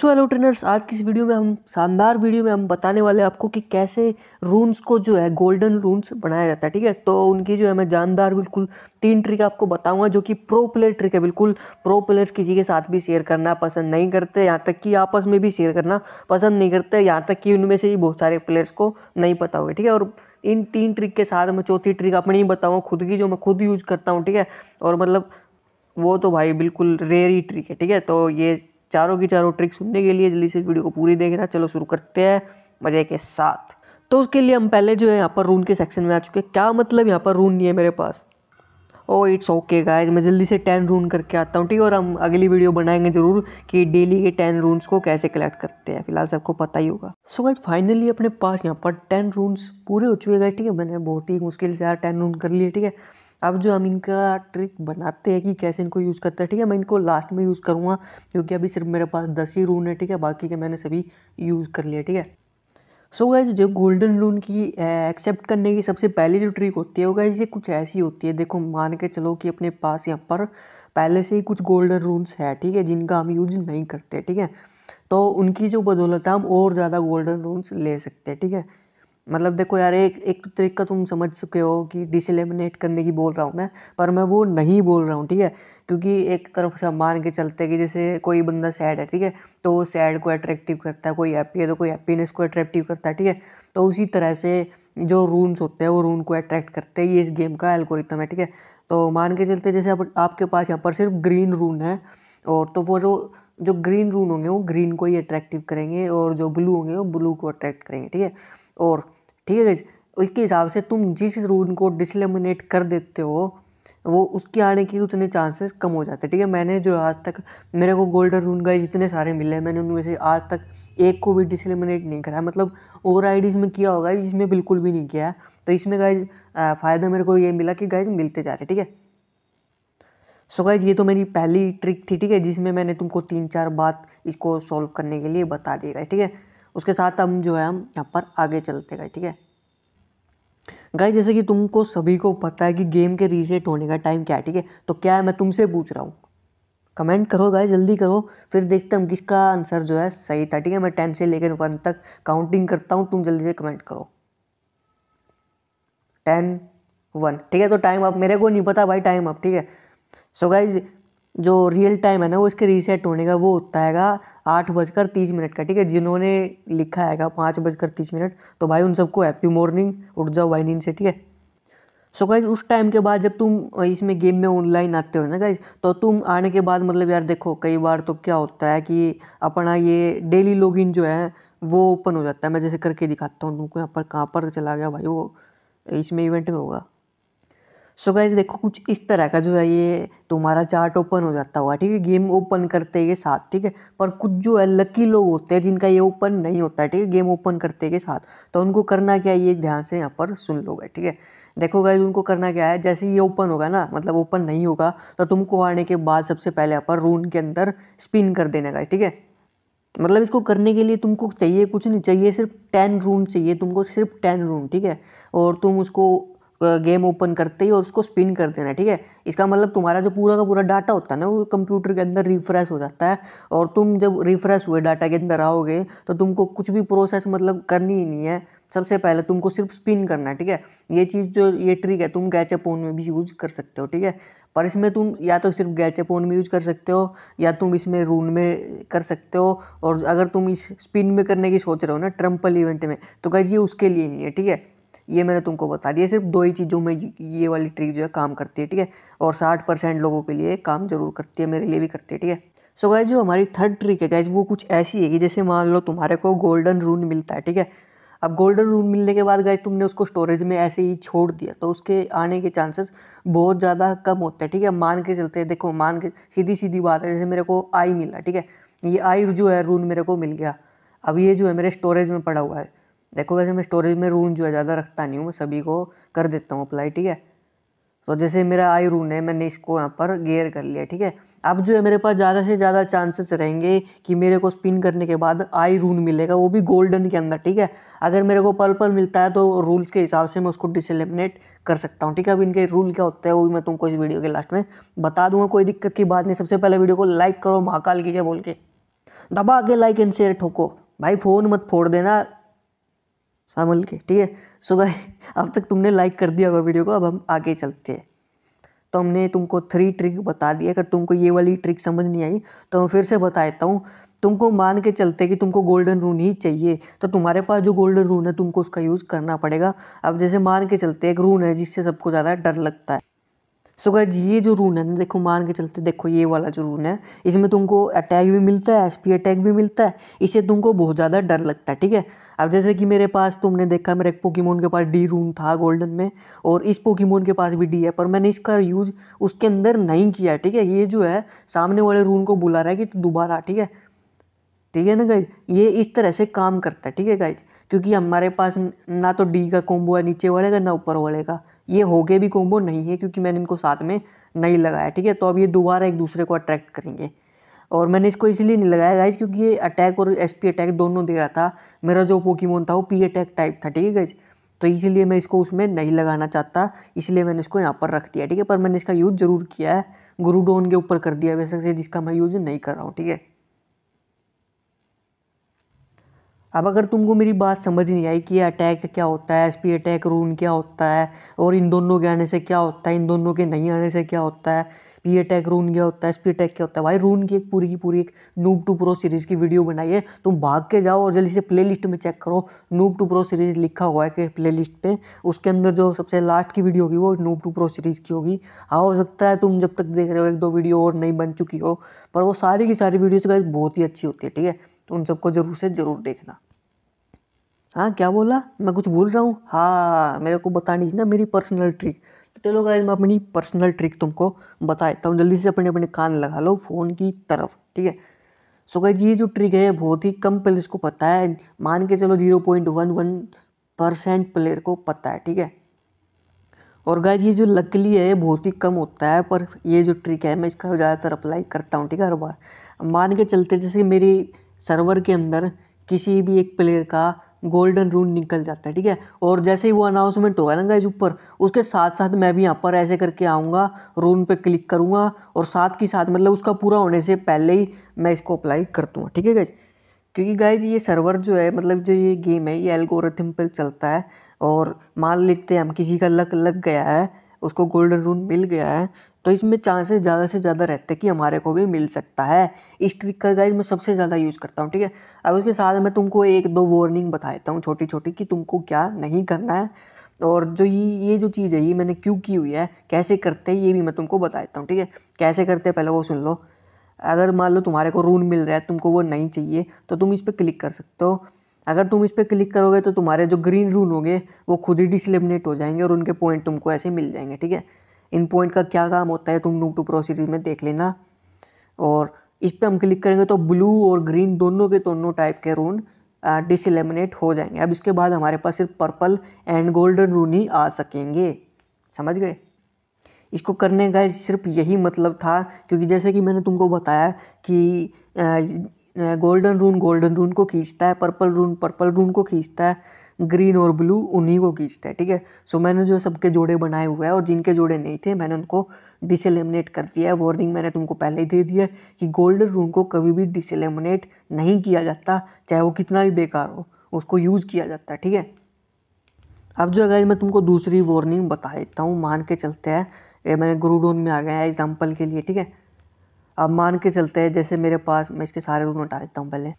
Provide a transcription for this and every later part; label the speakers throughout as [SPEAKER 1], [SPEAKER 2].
[SPEAKER 1] so hello trainers आज की इस वीडियो में हम शानदार वीडियो में हम बताने वाले आपको कि कैसे रून्स को जो है गोल्डन रून्स बनाया जाता है ठीक है तो उनकी जो है मैं जानदार बिल्कुल तीन ट्रिक आपको बताऊंगा जो कि प्रो प्लेयर ट्रिक है बिल्कुल प्रो प्लेयर्स किसी के साथ भी शेयर करना पसंद नहीं करते यहाँ तक कि आपस में भी शेयर करना पसंद नहीं करते यहाँ तक कि उनमें से ही बहुत सारे प्लेयर्स को नहीं पता होगा ठीक है और इन तीन ट्रिक के साथ मैं चौथी ट्रिक अपनी ही बताऊँगा खुद की जो मैं खुद यूज़ करता हूँ ठीक है और मतलब वो तो भाई बिल्कुल रेयर ही ट्रिक है ठीक है तो ये चारों की चारों ट्रिक सुनने के लिए जल्दी से वीडियो को पूरी देखना चलो शुरू करते हैं मज़े के साथ तो उसके लिए हम पहले जो है यहाँ पर रून के सेक्शन में आ चुके हैं क्या मतलब यहाँ पर रून नहीं है मेरे पास ओ इट्स ओके गाइज मैं जल्दी से टेन रून करके आता हूँ ठीक है और हम अगली वीडियो बनाएंगे ज़रूर कि डेली के टेन रून्स को कैसे कलेक्ट करते हैं फिलहाल सबको पता ही होगा सो गाइज फाइनली अपने पास यहाँ पर टेन रून्स पूरे हो चुके गाइज ठीक है मैंने बहुत ही मुश्किल से यार टेन रून कर लिए ठीक है अब जो हम इनका ट्रिक बनाते हैं कि कैसे इनको यूज़ करते हैं ठीक है मैं इनको लास्ट में यूज़ करूँगा क्योंकि अभी सिर्फ मेरे पास दस ही रून है ठीक है बाकी के मैंने सभी यूज़ कर लिया ठीक है सो so गाइज जो गोल्डन रून की एक्सेप्ट करने की सबसे पहली जो ट्रिक होती है वो गाइज ये कुछ ऐसी होती है देखो मान के चलो कि अपने पास यहाँ पर पहले से ही कुछ गोल्डन रूनस है ठीक है जिनका हम यूज नहीं करते ठीक है तो उनकी जो बदौलत है हम और ज़्यादा गोल्डन रूनस ले सकते हैं ठीक है मतलब देखो यार एक एक तो तरीका तुम समझ चुके हो कि डिसलेमिनेट करने की बोल रहा हूँ मैं पर मैं वो नहीं बोल रहा हूँ ठीक है क्योंकि एक तरफ से मान के चलते हैं कि जैसे कोई बंदा सैड है ठीक है तो वो सैड को अट्रैक्टिव करता है कोई हैप्पी है तो कोई हैप्पीनेस को अट्रैक्टिव करता है ठीक है तो उसी तरह से जो रूनस होते हैं वो रून को अट्रैक्ट करते हैं ये इस गेम का एल्कोरिथम है ठीक है तो मान के चलते जैसे आप, आपके पास यहाँ पर सिर्फ ग्रीन रून है और तो वो जो जो ग्रीन रून होंगे वो ग्रीन को ही अट्रैक्टिव करेंगे और जो ब्लू होंगे वो ब्लू को अट्रैक्ट करेंगे ठीक है और ठीक है उसके हिसाब से तुम जिस रूल को डिसलिमिनेट कर देते हो वो उसके आने की उतने चांसेस कम हो जाते हैं ठीक है मैंने जो आज तक मेरे को गोल्डन रूल गए जितने सारे मिले हैं मैंने उनमें से आज तक एक को भी डिसलिमिनेट नहीं करा मतलब ओवर आईडीज़ में किया होगा जिसमें बिल्कुल भी नहीं किया है तो इसमें गाइज फ़ायदा मेरे को ये मिला कि गाइज मिलते जा रहे ठीक है सो गाइज ये तो मेरी पहली ट्रिक थी ठीक है जिसमें मैंने तुमको तीन चार बात इसको सॉल्व करने के लिए बता दी गाइज ठीक है उसके साथ हम जो है हम यहाँ पर आगे चलते गए ठीक है गाई जैसे कि तुमको सभी को पता है कि गेम के रीसेट होने का टाइम क्या है ठीक है तो क्या है मैं तुमसे पूछ रहा हूँ कमेंट करो गाय जल्दी करो फिर देखते हम किसका आंसर जो है सही था ठीक है मैं टेन से लेकर वन तक काउंटिंग करता हूँ तुम जल्दी से कमेंट करो टेन वन ठीक है तो टाइम आप मेरे को नहीं पता भाई टाइम आप ठीक है सो गाइज जो रियल टाइम है ना वो इसके रीसेट होने का वो होता हैगा आठ बजकर तीस मिनट का ठीक है जिन्होंने लिखा हैगा पाँच बजकर तीस मिनट तो भाई उन सबको हैप्पी मॉर्निंग उठ जाओ भाई नींद से ठीक है सो गाइज उस टाइम के बाद जब तुम इसमें गेम में ऑनलाइन आते हो ना गाइज तो तुम आने के बाद मतलब यार देखो कई बार तो क्या होता है कि अपना ये डेली लॉगिन जो है वो ओपन हो जाता है मैं जैसे करके दिखाता हूँ तुमको यहाँ पर कहाँ पर चला गया भाई वो इसमें इवेंट में होगा सो गाइज देखो कुछ इस तरह का जो है ये तुम्हारा चार्ट ओपन हो जाता हुआ ठीक है गेम ओपन करते के साथ ठीक है पर कुछ जो है लकी लोग होते हैं जिनका ये ओपन नहीं होता है ठीक है गेम ओपन करते के साथ तो उनको करना क्या है ये ध्यान से यहाँ पर सुन लोगे ठीक है देखो गाइज उनको करना क्या है जैसे ये ओपन होगा ना मतलब ओपन नहीं होगा तो तुमको आने के बाद सबसे पहले यहाँ पर रून के अंदर स्पिन कर देना गाइज ठीक है मतलब इसको करने के लिए तुमको चाहिए कुछ नहीं चाहिए सिर्फ टेन रून चाहिए तुमको सिर्फ टेन रून ठीक है और तुम उसको गेम ओपन करते ही और उसको स्पिन कर देना ठीक है इसका मतलब तुम्हारा जो पूरा का पूरा डाटा होता है ना वो कंप्यूटर के अंदर रिफ्रेश हो जाता है और तुम जब रिफ्रेश हुए डाटा के अंदर आओगे तो तुमको कुछ भी प्रोसेस मतलब करनी ही नहीं है सबसे पहले तुमको सिर्फ स्पिन करना है ठीक है ये चीज़ जो ये ट्रिक है तुम गैच फोन में भी यूज कर सकते हो ठीक है पर इसमें तुम या तो सिर्फ गैचे पोन में यूज कर सकते हो या तुम इसमें रून में कर सकते हो और अगर तुम इस स्पिन में करने की सोच रहे हो ना ट्रम्पल इवेंट में तो गाइज ये उसके लिए नहीं है ठीक है ये मैंने तुमको बता दिया सिर्फ दो ही चीज़ों में ये वाली ट्रिक जो है काम करती है ठीक है और साठ परसेंट लोगों के लिए काम जरूर करती है मेरे लिए भी करती है ठीक है सो गाइज जो हमारी थर्ड ट्रिक है गाइज वो कुछ ऐसी है कि जैसे मान लो तुम्हारे को गोल्डन रून मिलता है ठीक है अब गोल्डन रून मिलने के बाद गाइज तुमने उसको स्टोरेज में ऐसे ही छोड़ दिया तो उसके आने के चांसेस बहुत ज़्यादा कम होते हैं ठीक है मान के चलते देखो मान के सीधी सीधी बात है जैसे मेरे को आई मिला ठीक है ये आई जो है रून मेरे को मिल गया अब ये जो है मेरे स्टोरेज में पड़ा हुआ है देखो वैसे मैं स्टोरेज में रून जो है ज़्यादा रखता नहीं हूँ मैं सभी को कर देता हूँ अप्लाई ठीक है तो जैसे मेरा आई रून है मैंने इसको यहाँ पर गेयर कर लिया ठीक है अब जो है मेरे पास ज़्यादा से ज़्यादा चांसेस रहेंगे कि मेरे को स्पिन करने के बाद आई रून मिलेगा वो भी गोल्डन के अंदर ठीक है अगर मेरे को पर्पल मिलता है तो रूल्स के हिसाब से मैं उसको डिसलिमिनेट कर सकता हूँ ठीक है अब इनके रूल क्या होते हैं वो भी मैं तुमको इस वीडियो के लास्ट में बता दूंगा कोई दिक्कत की बात नहीं सबसे पहले वीडियो को लाइक करो महाकाल की बोल के दबा के लाइक एंड शेयर ठोको भाई फ़ोन मत फोड़ देना शामिल के ठीक है सो गाय अब तक तुमने लाइक कर दिया होगा वीडियो को अब हम आगे चलते हैं तो हमने तुमको थ्री ट्रिक बता दी अगर तुमको ये वाली ट्रिक समझ नहीं आई तो मैं फिर से बता देता हूँ तुमको मान के चलते कि तुमको गोल्डन रून ही चाहिए तो तुम्हारे पास जो गोल्डन रून है तुमको उसका यूज़ करना पड़ेगा अब जैसे मान के चलते एक रून है जिससे सबको ज़्यादा डर लगता है सो गाइज ये जो रून है ना देखो मान के चलते देखो ये वाला जो रून है इसमें तुमको अटैक भी मिलता है एसपी अटैक भी मिलता है इसे तुमको बहुत ज़्यादा डर लगता है ठीक है अब जैसे कि मेरे पास तुमने देखा मेरे पोकीमोन के पास डी रून था गोल्डन में और इस पोकीमोन के पास भी डी है पर मैंने इसका यूज़ उसके अंदर नहीं किया ठीक है ये जो है सामने वाले रून को बुला रहा है कि तू दोबारा ठीक है ठीक है ना गाइज ये इस तरह से काम करता है ठीक है गाइज क्योंकि हमारे पास ना तो डी का कॉम्बो है नीचे वाले का ना ऊपर वाले का ये हो गए भी कॉम्बो नहीं है क्योंकि मैंने इनको साथ में नहीं लगाया ठीक है तो अब ये दोबारा एक दूसरे को अट्रैक्ट करेंगे और मैंने इसको इसलिए नहीं लगाया गाइज क्योंकि ये अटैक और एस पी अटैक दोनों दे रहा था मेरा जो पोकीमोन था वो पी अटैक टाइप था ठीक है गाइज तो इसीलिए मैं इसको उसमें नहीं लगाना चाहता इसलिए मैंने इसको यहाँ पर रख दिया ठीक है पर मैंने इसका यूज़ ज़रूर किया है गुरुडोन के ऊपर कर दिया वैसे से जिसका मैं यूज़ नहीं कर रहा हूँ ठीक है अब अगर तुमको मेरी बात समझ नहीं आई कि अटैक क्या होता है एस पी अटैक रून क्या होता है और इन दोनों के आने से क्या होता है इन दोनों के नहीं आने से क्या होता है पी अटैक रून क्या होता है एस पी अटैक क्या होता है भाई रून की एक पूरी की पूरी एक नूब टू प्रो सीरीज़ की वीडियो बनाई है तुम भाग के जाओ और जल्दी से प्ले लिस्ट में चेक करो नूब टू प्रो सीरीज़ लिखा हुआ है कि प्ले लिस्ट पर उसके अंदर जो सबसे लास्ट की वीडियो होगी वो नूब टू प्रो सीरीज़ की होगी हाँ हो सकता है तुम जब तक देख रहे हो एक दो वीडियो और नहीं बन चुकी हो पर वो सारी की सारी वीडियोज़ का बहुत ही अच्छी होती है ठीक है तो उन सबको ज़रूर से ज़रूर देखना हाँ क्या बोला मैं कुछ बोल रहा हूँ हाँ मेरे को बतानी है ना मेरी पर्सनल ट्रिक तो चलो गाइज मैं अपनी पर्सनल ट्रिक तुमको बता देता हूँ जल्दी से अपने अपने कान लगा लो फ़ोन की तरफ ठीक है सो गाइज ये जो ट्रिक है बहुत ही कम प्लेयर्स को पता है मान के चलो zero point one one percent player को पता है ठीक है और गाइज ये जो लकली है बहुत ही कम होता है पर ये जो ट्रिक है मैं इसका ज़्यादातर अप्लाई करता हूँ ठीक है हर बार मान के चलते जैसे मेरी सर्वर के अंदर किसी भी एक प्लेयर का गोल्डन रूल निकल जाता है ठीक है और जैसे ही वो अनाउंसमेंट होगा ना गाइज ऊपर उसके साथ साथ मैं भी यहाँ पर ऐसे करके आऊँगा रूल पे क्लिक करूँगा और साथ के साथ मतलब उसका पूरा होने से पहले ही मैं इसको अप्लाई कर दूँगा ठीक है गाइज क्योंकि गाइज ये सर्वर जो है मतलब जो ये गेम है ये एल्गोरिथम पर चलता है और मान लेते हैं हम किसी का लक लग गया है उसको गोल्डन रूल मिल गया है तो इसमें चांसेस ज़्यादा से ज़्यादा रहते हैं कि हमारे को भी मिल सकता है इस ट्रिक का गाइज मैं सबसे ज़्यादा यूज़ करता हूँ ठीक है अब उसके साथ मैं तुमको एक दो वार्निंग बता देता हूँ छोटी छोटी कि तुमको क्या नहीं करना है और जो ये ये जो चीज़ है ये मैंने क्यों की हुई है कैसे करते हैं ये भी मैं तुमको बता देता हूँ ठीक है कैसे करते हैं पहले वो सुन लो अगर मान लो तुम्हारे को रून मिल रहा है तुमको वो नहीं चाहिए तो तुम इस पर क्लिक कर सकते हो अगर तुम इस पर क्लिक करोगे तो तुम्हारे जो ग्रीन रून होंगे वो खुद ही डिसलिमिनेट हो जाएंगे और उनके पॉइंट तुमको ऐसे मिल जाएंगे ठीक है इन पॉइंट का क्या काम होता है तुम नूब टू प्रोसीजर में देख लेना और इस पर हम क्लिक करेंगे तो ब्लू और ग्रीन दोनों के दोनों टाइप के रून डिसलेमिनेट हो जाएंगे अब इसके बाद हमारे पास सिर्फ पर्पल एंड गोल्डन रून ही आ सकेंगे समझ गए इसको करने का सिर्फ यही मतलब था क्योंकि जैसे कि मैंने तुमको बताया कि गोल्डन रून गोल्डन रून को खींचता है पर्पल रून पर्पल रून को खींचता है ग्रीन और ब्लू उन्हीं को खींचता है ठीक है सो मैंने जो सबके जोड़े बनाए हुए हैं और जिनके जोड़े नहीं थे मैंने उनको डिसलेमिनेट कर दिया है वार्निंग मैंने तुमको पहले ही दे दिया है कि गोल्डन रूल को कभी भी डिसलेमिनेट नहीं किया जाता चाहे वो कितना भी बेकार हो उसको यूज़ किया जाता है ठीक है अब जो अगर मैं तुमको दूसरी वार्निंग बता देता हूँ मान के चलते हैं ये मैंने ग्रूडोन में आ गया है एग्जाम्पल के लिए ठीक है अब मान के चलते हैं जैसे मेरे पास मैं इसके सारे रूल हटा देता हूँ पहले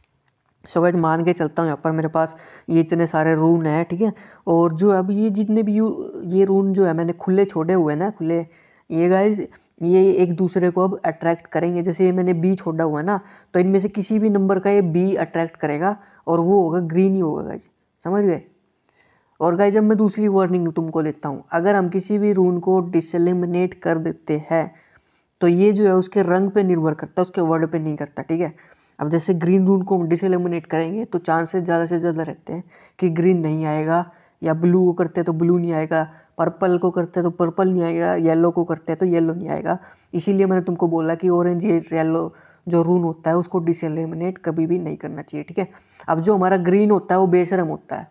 [SPEAKER 1] सो गाइज मान के चलता हूँ यहाँ पर मेरे पास ये इतने सारे रून हैं ठीक है और जो अब ये जितने भी यू ये रून जो है मैंने खुले छोड़े हुए ना खुले ये गाइज ये एक दूसरे को अब अट्रैक्ट करेंगे जैसे ये मैंने बी छोड़ा हुआ है ना तो इनमें से किसी भी नंबर का ये बी अट्रैक्ट करेगा और वो होगा ग्रीन ही होगा गाइज समझ गए और गाइज अब मैं दूसरी वार्निंग तुमको लेता हूँ अगर हम किसी भी रून को डिसलिमिनेट कर देते हैं तो ये जो है उसके रंग पे निर्भर करता है उसके वर्ड पे नहीं करता ठीक है अब जैसे ग्रीन रूल को हम डिसलिमिनेट करेंगे तो चांसेस ज़्यादा से ज़्यादा रहते हैं कि ग्रीन नहीं आएगा या ब्लू को करते हैं तो ब्लू नहीं आएगा पर्पल को करते हैं तो पर्पल नहीं आएगा येलो को करते हैं तो येलो नहीं आएगा इसीलिए मैंने तुमको बोला कि ऑरेंज येलो जो रून होता है उसको डिसलिमिनेट कभी भी नहीं करना चाहिए ठीक है अब जो हमारा ग्रीन होता है वो बेशरम होता है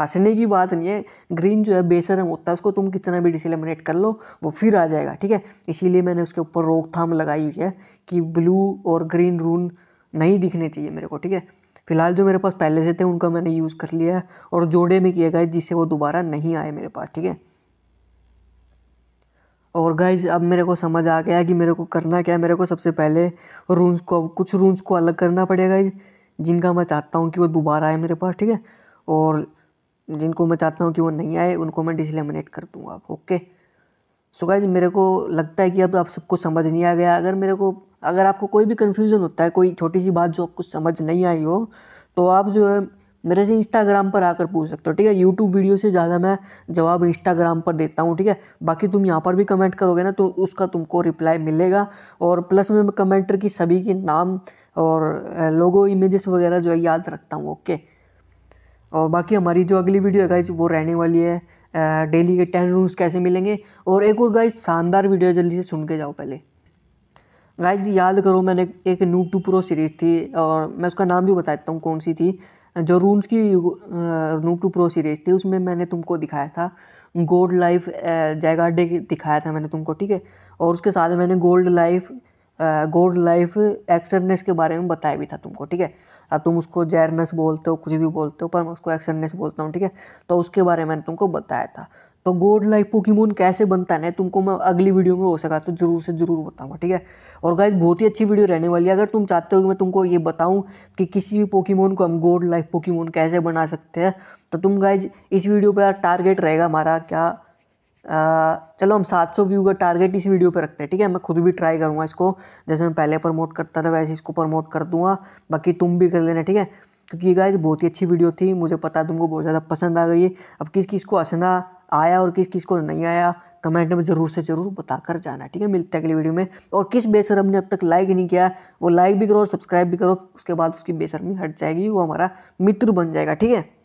[SPEAKER 1] हंसने की बात नहीं है ग्रीन जो है बेशरम होता है उसको तुम कितना भी डिसलिमिनेट कर लो वो फिर आ जाएगा ठीक है इसीलिए मैंने उसके ऊपर रोकथाम लगाई हुई है कि ब्लू और ग्रीन रून नहीं दिखने चाहिए मेरे को ठीक है फिलहाल जो मेरे पास पहले से थे उनका मैंने यूज़ कर लिया है और जोड़े भी किए गए जिससे वो दोबारा नहीं आए मेरे पास ठीक है और गाइज अब मेरे को समझ आ गया कि मेरे को करना क्या है मेरे को सबसे पहले रूम्स को कुछ रूम्स को अलग करना पड़ेगा गाइज जिनका मैं चाहता हूँ कि वो दोबारा आए मेरे पास ठीक है और जिनको मैं चाहता हूँ कि वो नहीं आए उनको मैं डिसलेमिनेट कर दूँगा ओके सो गाइज मेरे को लगता है कि अब आप सबको समझ नहीं आ गया अगर मेरे को अगर आपको कोई भी कन्फ्यूज़न होता है कोई छोटी सी बात जो आपको समझ नहीं आई हो तो आप जो है मेरे से इंस्टाग्राम पर आकर पूछ सकते हो ठीक है यूट्यूब वीडियो से ज़्यादा मैं जवाब इंस्टाग्राम पर देता हूँ ठीक है बाकी तुम यहाँ पर भी कमेंट करोगे ना तो उसका तुमको रिप्लाई मिलेगा और प्लस में कमेंटर की सभी के नाम और लोगो इमेजेस वगैरह जो है याद रखता हूँ ओके और बाकी हमारी जो अगली वीडियो है गाइस वो रहने वाली है डेली के टेन रूल्स कैसे मिलेंगे और एक और गाइस शानदार वीडियो जल्दी से सुन के जाओ पहले गाइज याद करो मैंने एक नू टू प्रो सीरीज़ थी और मैं उसका नाम भी बता देता हूँ कौन सी थी जो रूम्स की नू टू प्रो सीरीज़ थी उसमें मैंने तुमको दिखाया था गोल्ड लाइफ जयगाडे दिखाया था मैंने तुमको ठीक है और उसके साथ मैंने गोल्ड लाइफ गोल्ड लाइफ एक्सरनेस के बारे में बताया भी था तुमको ठीक है अब तुम उसको जैरनेस बोलते हो कुछ भी बोलते हो पर मैं उसको एक्सरनेस बोलता हूँ ठीक है तो उसके बारे में मैंने तुमको बताया था तो गोड लाइक पोकीमोन कैसे बनता है तुमको मैं अगली वीडियो में हो सका तो ज़रूर से ज़रूर बताऊँगा ठीक है और गाइज बहुत ही अच्छी वीडियो रहने वाली है अगर तुम चाहते हो कि मैं तुमको ये बताऊँ कि किसी भी पोकीमोन को हम गोड लाइक पोकीमोन कैसे बना सकते हैं तो तुम गाइज इस वीडियो पर टारगेट रहेगा हमारा क्या आ, चलो हम 700 व्यू का टारगेट इस वीडियो पर रखते हैं ठीक है मैं खुद भी ट्राई करूँगा इसको जैसे मैं पहले प्रमोट करता था वैसे इसको प्रमोट कर दूँगा बाकी तुम भी कर लेना ठीक है क्योंकि गाइज बहुत ही अच्छी वीडियो थी मुझे पता तुमको बहुत ज़्यादा पसंद आ गई है अब किस किस को हंसना आया और किस किस को नहीं आया कमेंट में ज़रूर से ज़रूर बताकर जाना ठीक है मिलते हैं अगली वीडियो में और किस बेसरम ने अब तक लाइक नहीं किया वो लाइक भी करो और सब्सक्राइब भी करो उसके बाद उसकी बेसरमी हट जाएगी वो हमारा मित्र बन जाएगा ठीक है